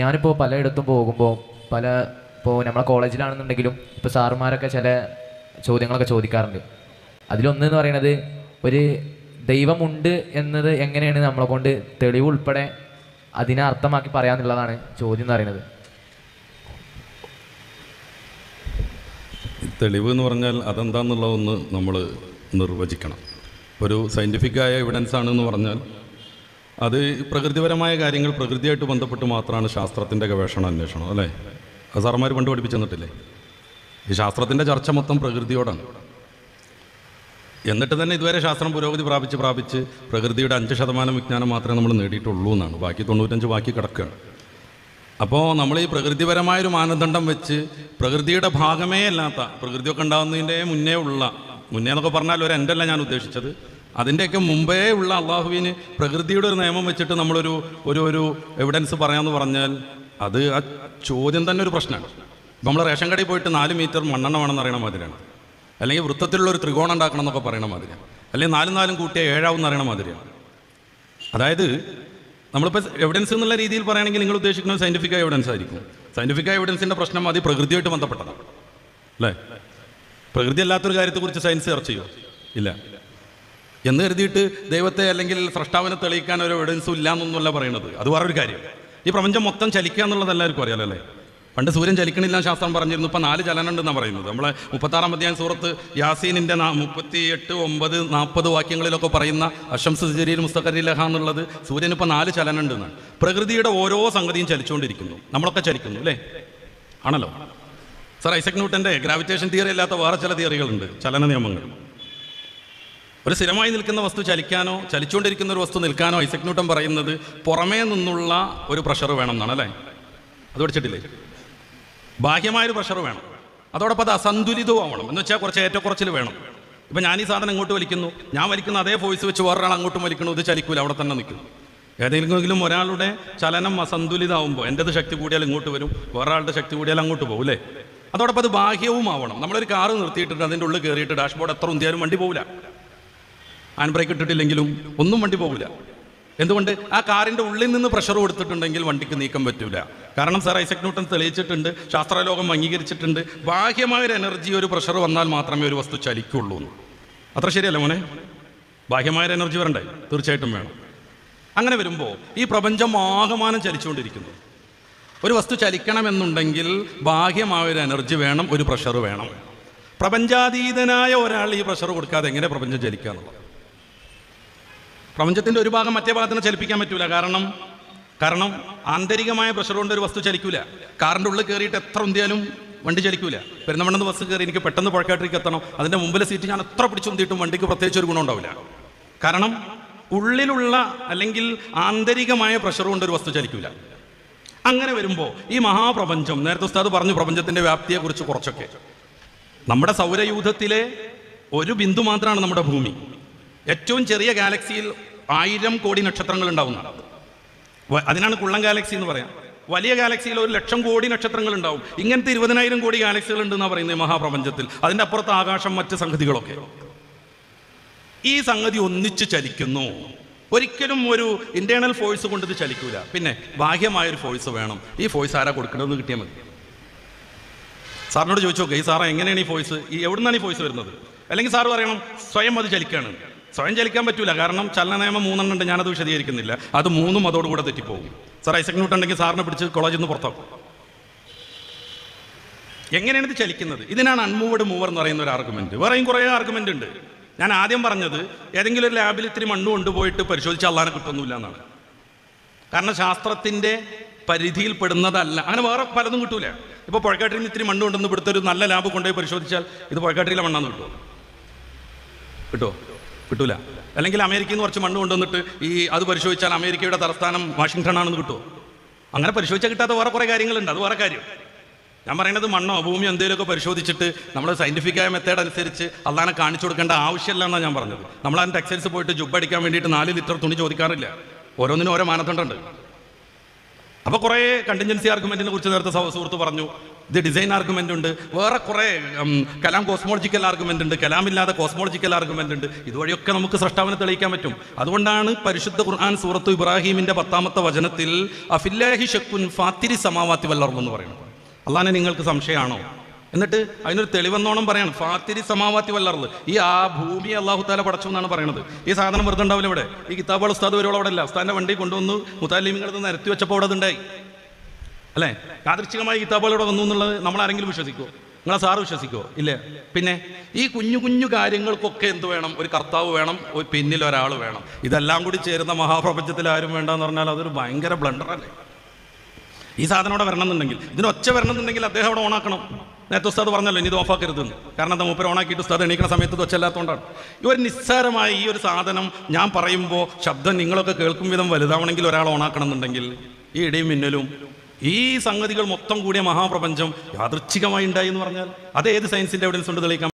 ഞാനിപ്പോൾ പലയിടത്തും പോകുമ്പോൾ പല ഇപ്പോൾ നമ്മളെ കോളേജിലാണെന്നുണ്ടെങ്കിലും ഇപ്പോൾ സാറുമാരൊക്കെ ചില ചോദ്യങ്ങളൊക്കെ ചോദിക്കാറുണ്ട് അതിലൊന്ന് എന്ന് പറയുന്നത് ഒരു ദൈവമുണ്ട് എന്നത് എങ്ങനെയാണ് നമ്മളെ കൊണ്ട് തെളിവ് ഉൾപ്പെടെ അതിനെ അർത്ഥമാക്കി പറയാന്നുള്ളതാണ് ചോദ്യം എന്ന് പറയുന്നത് തെളിവ് എന്ന് പറഞ്ഞാൽ അതെന്താന്നുള്ളതൊന്ന് നമ്മൾ നിർവചിക്കണം ഒരു സയൻറ്റിഫിക്കായ എവിഡൻസ് ആണെന്ന് പറഞ്ഞാൽ അത് പ്രകൃതിപരമായ കാര്യങ്ങൾ പ്രകൃതിയായിട്ട് ബന്ധപ്പെട്ട് മാത്രമാണ് ശാസ്ത്രത്തിൻ്റെ ഗവേഷണം അന്വേഷണം അല്ലേ അത് സാറന്മാർ പണ്ട് പഠിപ്പിച്ചു തന്നിട്ടില്ലേ ഈ ശാസ്ത്രത്തിൻ്റെ ചർച്ച മൊത്തം പ്രകൃതിയോടാണ് എന്നിട്ട് തന്നെ ഇതുവരെ ശാസ്ത്രം പുരോഗതി പ്രാപിച്ച് പ്രാപിച്ച് പ്രകൃതിയുടെ അഞ്ച് ശതമാനം വിജ്ഞാനം മാത്രമേ നമ്മൾ നേടിയിട്ടുള്ളൂ എന്നാണ് ബാക്കി തൊണ്ണൂറ്റഞ്ച് ബാക്കി കിടക്കുകയാണ് അപ്പോൾ നമ്മൾ ഈ പ്രകൃതിപരമായൊരു മാനദണ്ഡം വെച്ച് പ്രകൃതിയുടെ ഭാഗമേ അല്ലാത്ത പ്രകൃതിയൊക്കെ ഉണ്ടാകുന്നതിൻ്റെ മുന്നേ ഉള്ള മുന്നേ എന്നൊക്കെ പറഞ്ഞാൽ ഒരു എൻ്റെ അല്ല ഞാൻ ഉദ്ദേശിച്ചത് അതിൻ്റെയൊക്കെ മുമ്പേ ഉള്ള അള്ളാഹുവിന് പ്രകൃതിയുടെ ഒരു നിയമം വെച്ചിട്ട് നമ്മളൊരു ഒരു ഒരു എവിഡൻസ് പറയാമെന്ന് പറഞ്ഞാൽ അത് ആ ചോദ്യം തന്നെ ഒരു പ്രശ്നമാണ് ഇപ്പം നമ്മൾ റേഷൻ കടയിൽ പോയിട്ട് നാല് മീറ്റർ മണ്ണെണ്ണ വേണമെന്ന് അറിയണ മാതിരിയാണ് അല്ലെങ്കിൽ വൃത്തത്തിലുള്ള ഒരു ത്രികോണം ഉണ്ടാക്കണം എന്നൊക്കെ പറയണ മാതിരിയാണ് അല്ലെങ്കിൽ നാലും നാലും കൂട്ടിയ ഏഴാവും എന്ന് അറിയണ മാതിരിയാണ് അതായത് നമ്മളിപ്പോൾ എവിഡൻസ് എന്നുള്ള രീതിയിൽ പറയുകയാണെങ്കിൽ നിങ്ങൾ ഉദ്ദേശിക്കുന്നത് സയൻറ്റിഫിക് എവിഡൻസ് ആയിരിക്കും സയൻറ്റിഫിക് എവിഡൻസിൻ്റെ പ്രശ്നം അത് പ്രകൃതിയായിട്ട് ബന്ധപ്പെട്ടതാണ് അല്ലേ പ്രകൃതി അല്ലാത്തൊരു കാര്യത്തെക്കുറിച്ച് സയൻസ് ചർച്ച ചെയ്യുമോ ഇല്ല എന്ന് കരുതിയിട്ട് ദൈവത്തെ അല്ലെങ്കിൽ സ്രഷ്ടാവിനെ തെളിയിക്കാൻ ഒരു എവിഡൻസും ഇല്ല എന്നൊന്നുമല്ല പറയുന്നത് അത് വേറൊരു കാര്യം ഈ പ്രപഞ്ചം മൊത്തം ചലിക്കുക എന്നുള്ളത് എല്ലാവർക്കും അറിയാലോ അല്ലേ പണ്ട് സൂര്യൻ ചലിക്കണില്ല ശാസ്ത്രം പറഞ്ഞിരുന്നു ഇപ്പം നാല് ചലനമുണ്ടെന്നാണ് പറയുന്നത് നമ്മളെ മുപ്പത്താറാം അധ്യായം സൂറത്ത് യാസീനിൻ്റെ മുപ്പത്തി എട്ട് ഒമ്പത് നാൽപ്പത് വാക്യങ്ങളിലൊക്കെ പറയുന്ന അഷംസ് ജരീൽ മുസ്തഖരി ലഹ എന്നുള്ളത് സൂര്യൻ ഇപ്പം നാല് ചലനമുണ്ടെന്നാണ് പ്രകൃതിയുടെ ഓരോ സംഗതിയും ചലിച്ചുകൊണ്ടിരിക്കുന്നു നമ്മളൊക്കെ ചലിക്കുന്നു അല്ലേ ആണല്ലോ സർ ഐസക് ന്യൂട്ടൻ്റെ ഗ്രാവിറ്റേഷൻ തിയറി അല്ലാത്ത വേറെ ചില തിയറികളുണ്ട് ചലന നിയമങ്ങൾ ഒരു സ്ഥിരമായി നിൽക്കുന്ന വസ്തു ചലിക്കാനോ ചലിച്ചുകൊണ്ടിരിക്കുന്ന ഒരു വസ്തു നിൽക്കാനോ ഐസക് ന്യൂട്ടൻ പറയുന്നത് പുറമേ നിന്നുള്ള ഒരു പ്രഷർ വേണം എന്നാണ് അല്ലേ അത് പഠിച്ചിട്ടില്ലേ ഒരു പ്രഷർ വേണം അതോടൊപ്പം അത് അസന്തുലിതവും എന്ന് വെച്ചാൽ കുറച്ച് ഏറ്റക്കുറച്ചിൽ വേണം ഇപ്പം ഞാൻ ഈ സാധനം ഇങ്ങോട്ട് വലിക്കുന്നു ഞാൻ വലിക്കുന്ന അതേ ഫോഴ്സ് വെച്ച് വേറൊരാൾ അങ്ങോട്ടും വലിക്കുന്നു ഇത് ചലിക്കൂല അവിടെ തന്നെ നിൽക്കുന്നു ഏതെങ്കിലും ഒരാളുടെ ചലനം അസന്തുലിതാവുമ്പോൾ എൻ്റെത് ശക്തി കൂടിയാൽ ഇങ്ങോട്ട് വരും വേറൊരാളുടെ ശക്തി കൂടിയാൽ അങ്ങോട്ട് പോകും അല്ലേ അതോടൊപ്പം അത് ബാഹ്യവും ആവണം നമ്മളൊരു കാറ് നിർത്തിയിട്ടുണ്ട് അതിൻ്റെ ഉള്ളിൽ കയറിയിട്ട് ഡാഷ്ബോർഡ് എത്ര ഉന്തിയാലും വണ്ടി പോകില്ല ഹാൻഡ് ബ്രേക്ക് ഇട്ടിട്ടില്ലെങ്കിലും ഒന്നും വണ്ടി പോകില്ല എന്തുകൊണ്ട് ആ കാറിൻ്റെ ഉള്ളിൽ നിന്ന് പ്രഷർ കൊടുത്തിട്ടുണ്ടെങ്കിൽ വണ്ടിക്ക് നീക്കം പറ്റൂല കാരണം സാർ ഐസക് ന്യൂട്ടൺ തെളിയിച്ചിട്ടുണ്ട് ശാസ്ത്രലോകം അംഗീകരിച്ചിട്ടുണ്ട് ബാഹ്യമായ ഒരു എനർജി ഒരു പ്രഷർ വന്നാൽ മാത്രമേ ഒരു വസ്തു ചലിക്കുള്ളൂ എന്ന് അത്ര ശരിയല്ല മോനെ ബാഹ്യമായ ഒരു എനർജി വരണ്ടേ തീർച്ചയായിട്ടും വേണം അങ്ങനെ വരുമ്പോൾ ഈ പ്രപഞ്ചം ആകമാനം ചലിച്ചുകൊണ്ടിരിക്കുന്നു ഒരു വസ്തു ചലിക്കണമെന്നുണ്ടെങ്കിൽ ബാഹ്യമായ ഒരു എനർജി വേണം ഒരു പ്രഷർ വേണം പ്രപഞ്ചാതീതനായ ഒരാൾ ഈ പ്രഷർ കൊടുക്കാതെ എങ്ങനെ പ്രപഞ്ചം ചലിക്കുക പ്രപഞ്ചത്തിൻ്റെ ഒരു ഭാഗം മറ്റേ ഭാഗത്തിന് ചലിപ്പിക്കാൻ പറ്റൂല കാരണം കാരണം ആന്തരികമായ പ്രഷർ കൊണ്ട് ഒരു വസ്തു ചലിക്കൂല കാറിൻ്റെ ഉള്ളിൽ കയറിയിട്ട് എത്ര ഉന്തിയാലും വണ്ടി ചലിക്കൂല പെരുന്നമണ്ണെന്ന് ബസ് കയറി എനിക്ക് പെട്ടെന്ന് പുഴക്കാട്ടിലേക്ക് എത്തണം അതിൻ്റെ മുമ്പിലെ സീറ്റ് ഞാൻ എത്ര പിടിച്ചുന്തിയിട്ടും വണ്ടിക്ക് പ്രത്യേകിച്ച് ഒരു ഗുണമുണ്ടാവില്ല കാരണം ഉള്ളിലുള്ള അല്ലെങ്കിൽ ആന്തരികമായ പ്രഷർ കൊണ്ട് ഒരു വസ്തു ചലിക്കൂല അങ്ങനെ വരുമ്പോൾ ഈ മഹാപ്രപഞ്ചം നേരത്തെ ഉസ്താദ് പറഞ്ഞു പ്രപഞ്ചത്തിൻ്റെ വ്യാപ്തിയെക്കുറിച്ച് കുറച്ചൊക്കെ നമ്മുടെ സൗരയൂഥത്തിലെ ഒരു ബിന്ദു മാത്രമാണ് നമ്മുടെ ഭൂമി ഏറ്റവും ചെറിയ ഗാലക്സിയിൽ ആയിരം കോടി നക്ഷത്രങ്ങൾ ഉണ്ടാവുന്ന അതിനാണ് കുള്ളം ഗാലക്സി എന്ന് പറയാം വലിയ ഗാലക്സിയിൽ ഒരു ലക്ഷം കോടി നക്ഷത്രങ്ങൾ ഉണ്ടാവും ഇങ്ങനത്തെ ഇരുപതിനായിരം കോടി ഗാലക്സികൾ ഉണ്ടെന്നാണ് പറയുന്നത് മഹാപ്രപഞ്ചത്തിൽ അതിൻ്റെ അപ്പുറത്ത് ആകാശം മറ്റ് സംഗതികളൊക്കെ ഈ സംഗതി ഒന്നിച്ച് ചലിക്കുന്നു ഒരിക്കലും ഒരു ഇന്റേണൽ ഫോഴ്സ് കൊണ്ട് ഇത് ചലിക്കൂല പിന്നെ ബാഹ്യമായൊരു ഫോഴ്സ് വേണം ഈ ഫോഴ്സ് ആരാ കൊടുക്കണമെന്ന് കിട്ടിയാൽ മതി സാറിനോട് ചോദിച്ചു നോക്കുക ഈ സാറാ എങ്ങനെയാണ് ഈ ഫോഴ്സ് ഈ എവിടുന്നാണ് ഈ ഫോഴ്സ് വരുന്നത് അല്ലെങ്കിൽ സാറ് പറയണം സ്വയം അത് ചലിക്കുകയാണ് സ്വയം ചലിക്കാൻ പറ്റൂല കാരണം ചലന നിയമം മൂന്നെണ്ണം ഉണ്ട് ഞാനത് വിശദീകരിക്കുന്നില്ല അത് മൂന്നും അതോടുകൂടെ തെറ്റിപ്പോകും സാർ ഐസക് ന്യൂട്ടൺ ഉണ്ടെങ്കിൽ സാറിനെ പിടിച്ച് കോളേജിൽ നിന്ന് പുറത്താക്കും എങ്ങനെയാണ് ഇത് ചലിക്കുന്നത് ഇതിനാണ് അൺമൂവഡ് മൂവർ എന്ന് പറയുന്ന ഒരു ആർഗ്യുമെന്റ് വേറെയും കുറേ ആർഗ്യുമെന്റ് ഉണ്ട് ഞാൻ ആദ്യം പറഞ്ഞത് ഏതെങ്കിലും ഒരു ലാബിൽ ഇത്തിരി മണ്ണ് കൊണ്ടുപോയിട്ട് പരിശോധിച്ചാൽ അള്ളാനെ കിട്ടുന്നില്ല എന്നാണ് കാരണം പരിധിയിൽ പരിധിയിൽപ്പെടുന്നതല്ല അങ്ങനെ വേറെ പലതും കിട്ടൂല ഇപ്പൊ പുഴക്കാട്ടിൽ ഇത്തിരി മണ്ണ് കൊണ്ടുവന്ന് ഇവിടുത്തെ ഒരു നല്ല ലാബ് കൊണ്ടുപോയി പരിശോധിച്ചാൽ ഇത് പുഴക്കാട്ടിലെ മണ്ണാന്ന് കിട്ടുമോ കിട്ടുമോ കിട്ടൂല അല്ലെങ്കിൽ അമേരിക്കയിൽ നിന്ന് കുറച്ച് മണ്ണ് കൊണ്ടുവന്നിട്ട് ഈ അത് പരിശോധിച്ചാൽ അമേരിക്കയുടെ തലസ്ഥാനം വാഷിങ്ടൺ ആണെന്ന് കിട്ടുമോ അങ്ങനെ പരിശോധിച്ചാൽ കിട്ടാത്ത വേറെ കുറേ കാര്യങ്ങളുണ്ട് അത് വേറെ കാര്യം ഞാൻ പറയുന്നത് മണ്ണോ ഭൂമിയോ എന്തെങ്കിലുമൊക്കെ പരിശോധിച്ചിട്ട് നമ്മൾ ആയ മെത്തേഡ് അനുസരിച്ച് അള്ളാഹനെ കാണിച്ചു കൊടുക്കേണ്ട ആവശ്യമില്ല എന്നാണ് ഞാൻ പറഞ്ഞത് നമ്മൾ ആ ടെക്സ്റ്റൈൽസ് പോയിട്ട് ജുബ് അടിക്കാൻ വേണ്ടിയിട്ട് നാല് ലിറ്റർ തുണി ചോദിക്കാറില്ല ഓരോന്നിനും ഓരോ മാനദണ്ഡമുണ്ട് അപ്പോൾ കുറേ കണ്ടിൻജൻസി ആർഗ്യുമെന്റിനെ കുറിച്ച് നേരത്തെ സുഹൃത്ത് പറഞ്ഞു ഇത് ഡിസൈൻ ആർഗ്യുമെൻ്റ് ഉണ്ട് വേറെ കുറേ കലാം കോസ്മോളജിക്കൽ ആർഗ്യുമെൻ്റ് ഉണ്ട് കലാമില്ലാതെ കോസ്മോളജിക്കൽ ആർഗ്യുമെൻ്റ് ഉണ്ട് ഇതുവഴിയൊക്കെ നമുക്ക് സൃഷ്ടാവിനെ തെളിയിക്കാൻ പറ്റും അതുകൊണ്ടാണ് പരിശുദ്ധ ഖുർആൻ സൂറത്തു ഇബ്രാഹിമിൻ്റെ പത്താമത്തെ വചനത്തിൽ അഫില്ലാഹി ഷക്കുൻ ഫാത്തിരി സമാവാത്തി വല്ലർമെന്ന് പറയുന്നത് അള്ളാഹനെ നിങ്ങൾക്ക് സംശയമാണോ എന്നിട്ട് അതിനൊരു തെളിവെന്നോണം പറയണം ഫാത്തിരി സമാവാത്തി വല്ലറത് ഈ ആ ഭൂമി അള്ളാഹു താല പടച്ചു എന്നാണ് പറയണത് ഈ സാധനം വെറുതെ ഉണ്ടാവില്ല ഇവിടെ ഈ കിതാബുകൾ ഉസ്താദ് വരുവോളം അവിടെ അല്ല ഉസ്താദിന്റെ വണ്ടി കൊണ്ടുവന്ന് മുത്താലിമിങ്ങളിൽ നിരത്തി വെച്ചപ്പോൾ അവിടെ ഉണ്ടായി അല്ലേ യാദൃച്ഛികമായി കിതാബുകൾ ഇവിടെ വന്നു എന്നുള്ളത് നമ്മൾ ആരെങ്കിലും വിശ്വസിക്കുമോ നിങ്ങളെ സാറ് വിശ്വസിക്കുമോ ഇല്ലേ പിന്നെ ഈ കുഞ്ഞു കുഞ്ഞു കാര്യങ്ങൾക്കൊക്കെ എന്ത് വേണം ഒരു കർത്താവ് വേണം ഒരു പിന്നിൽ ഒരാൾ വേണം ഇതെല്ലാം കൂടി ചേരുന്ന മഹാപ്രപഞ്ചത്തിൽ ആരും വേണ്ടെന്ന് പറഞ്ഞാൽ അതൊരു ഭയങ്കര ബ്ലണ്ടറല്ലേ ഈ സാധനം അവിടെ എന്നുണ്ടെങ്കിൽ ഇതിന് ഒച്ച എന്നുണ്ടെങ്കിൽ അദ്ദേഹം അവിടെ ഓണാക്കണം നേരത്തെ ഉസ്താദ് പറഞ്ഞല്ലോ ഇനി ഇത് ഓഫാക്കരുതെന്ന് കാരണം എന്താ മൂപ്പര് ഓണാക്കിയിട്ട് ഉസ്താദ് എണീക്കുന്ന സമയത്ത് വെച്ചല്ലാത്തതുകൊണ്ടാണ് ഈ ഒരു നിസ്സാരമായ ഈ ഒരു സാധനം ഞാൻ പറയുമ്പോൾ ശബ്ദം നിങ്ങളൊക്കെ കേൾക്കും വിധം വലുതാവണമെങ്കിൽ ഒരാൾ ഓണാക്കണം എന്നുണ്ടെങ്കിൽ ഈ ഇടയും മിന്നലും ഈ സംഗതികൾ മൊത്തം കൂടിയ മഹാപ്രപഞ്ചം യാദൃച്ഛികമായി ഉണ്ടായി എന്ന് പറഞ്ഞാൽ അതേത് ഏത് സയൻസിൻ്റെ എവിഡൻസ് കൊണ്ട് തെളിയിക്കാം